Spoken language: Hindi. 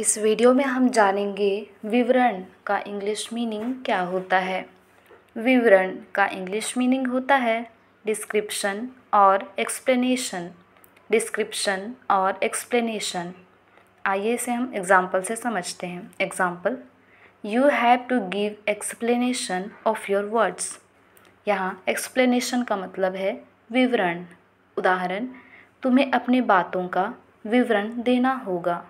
इस वीडियो में हम जानेंगे विवरण का इंग्लिश मीनिंग क्या होता है विवरण का इंग्लिश मीनिंग होता है डिस्क्रिप्शन और एक्सप्लेनेशन डिस्क्रिप्शन और एक्सप्लेनेशन आइए इसे हम एग्ज़ाम्पल से समझते हैं example you have to give explanation of your words यहाँ एक्सप्लेनेशन का मतलब है विवरण उदाहरण तुम्हें अपनी बातों का विवरण देना होगा